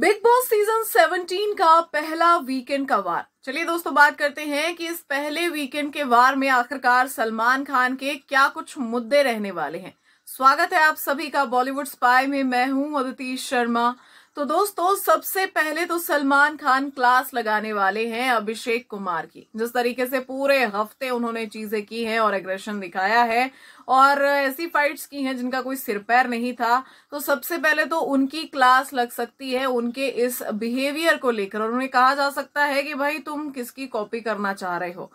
big boss season 17 का पहला weekend का वार चलिए दोस्तों बात करते हैं कि इस पहले वीकेंड के वार में आखिरकार सलमान खान के क्या कुछ मुद्दे रहने वाले हैं स्वागत है आप सभी का बॉलीवुड स्पाई में मैं हूं अदिति शर्मा तो दोस्तों सबसे पहले तो सलमान खान क्लास लगाने वाले हैं अभिषेक कुमार की जिस तरीके से पूरे हफ्ते उन्होंने चीजें की हैं और एग्रेशन दिखाया है और ऐसी फाइट्स की हैं जिनका कोई सिर पैर नहीं था तो सबसे पहले तो उनकी क्लास लग सकती है उनके इस बिहेवियर को लेकर और उन्हें कहा जा सकता है कि भाई तुम किसकी कॉपी करना चाह रहे हो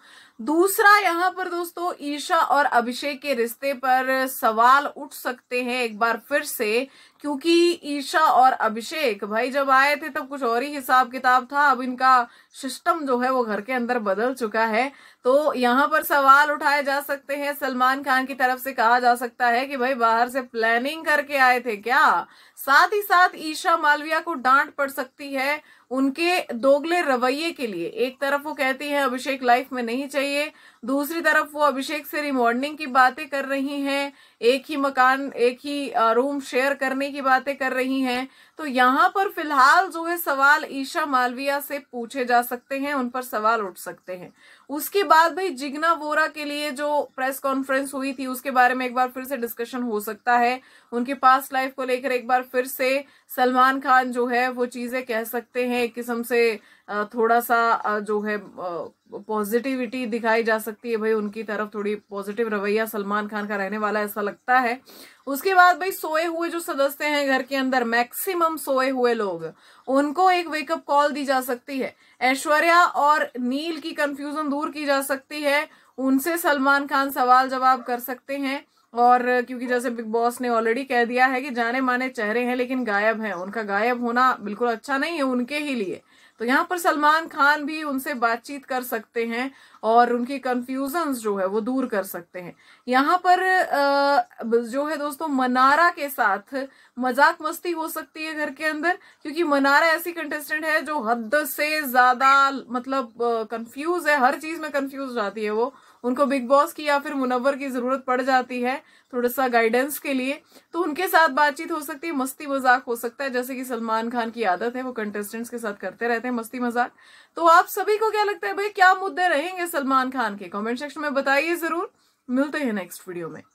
दूसरा यहाँ पर दोस्तों ईशा और अभिषेक के रिश्ते पर सवाल उठ सकते हैं एक बार फिर से क्योंकि ईशा और अभिषेक लाइक भाई जब आए थे तब कुछ और ही हिसाब किताब था अब इनका सिस्टम जो है वो घर के अंदर बदल चुका है तो यहाँ पर सवाल उठाए जा सकते हैं सलमान खान की तरफ से कहा जा सकता है कि भाई बाहर से प्लानिंग करके आए थे क्या साथ ही साथ ईशा मालविया को डांट पड़ सकती है उनके दोगले रवैये के लिए एक तरफ वो कहती है अभिषेक लाइफ में नहीं चाहिए दूसरी तरफ वो अभिषेक से रिमॉर्निंग की बातें कर रही हैं एक ही मकान एक ही रूम शेयर करने की बातें कर रही हैं तो यहाँ पर फिलहाल जो है सवाल ईशा मालविया से पूछे जा सकते हैं उन पर सवाल उठ सकते हैं उसके बाद भाई जिग्ना वोरा के लिए जो प्रेस कॉन्फ्रेंस हुई थी उसके बारे में एक बार फिर से डिस्कशन हो सकता है उनके पास्ट लाइफ को लेकर एक बार फिर से सलमान खान जो है वो चीज़ें कह सकते हैं एक किस्म से थोड़ा सा जो है पॉजिटिविटी दिखाई जा सकती है भाई उनकी तरफ थोड़ी पॉजिटिव रवैया सलमान खान का रहने वाला ऐसा लगता है उसके बाद भाई सोए हुए जो सदस्य हैं घर के अंदर मैक्सिमम सोए हुए लोग उनको एक वेकअप कॉल दी जा सकती है ऐश्वर्या और नील की कंफ्यूजन दूर की जा सकती है उनसे सलमान खान सवाल जवाब कर सकते हैं और क्योंकि जैसे बिग बॉस ने ऑलरेडी कह दिया है कि जाने माने चेहरे हैं लेकिन गायब हैं उनका गायब होना बिल्कुल अच्छा नहीं है उनके ही लिए तो यहाँ पर सलमान खान भी उनसे बातचीत कर सकते हैं और उनकी कन्फ्यूजन जो है वो दूर कर सकते हैं यहाँ पर जो है दोस्तों मनारा के साथ मजाक मस्ती हो सकती है घर के अंदर क्योंकि मनारा ऐसी कंटेस्टेंट है जो हद से ज्यादा मतलब कंफ्यूज है हर चीज में कंफ्यूज जाती है वो उनको बिग बॉस की या फिर मुनवर की जरूरत पड़ जाती है थोड़ा सा गाइडेंस के लिए तो उनके साथ बातचीत हो सकती है मस्ती मजाक हो सकता है जैसे कि सलमान खान की आदत है वो कंटेस्टेंट्स के साथ करते रहते हैं मस्ती मजाक तो आप सभी को क्या लगता है भाई क्या मुद्दे रहेंगे सलमान खान के कॉमेंट सेक्शन में बताइए जरूर मिलते हैं नेक्स्ट वीडियो में